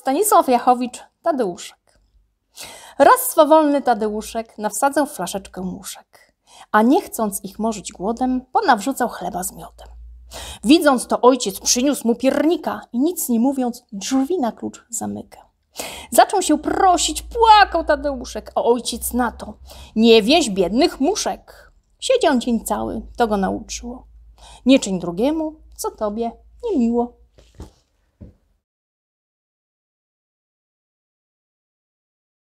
Stanisław Jachowicz, Tadeuszek. Raz swawolny Tadeuszek nawsadzał flaszeczkę muszek, a nie chcąc ich morzyć głodem, ponawrzucał chleba z miodem. Widząc to ojciec przyniósł mu piernika i nic nie mówiąc drzwi na klucz zamykał. Zaczął się prosić, płakał Tadeuszek, a ojciec na to. Nie wieś biednych muszek. Siedział dzień cały, to go nauczyło. Nie czyń drugiemu, co tobie niemiło.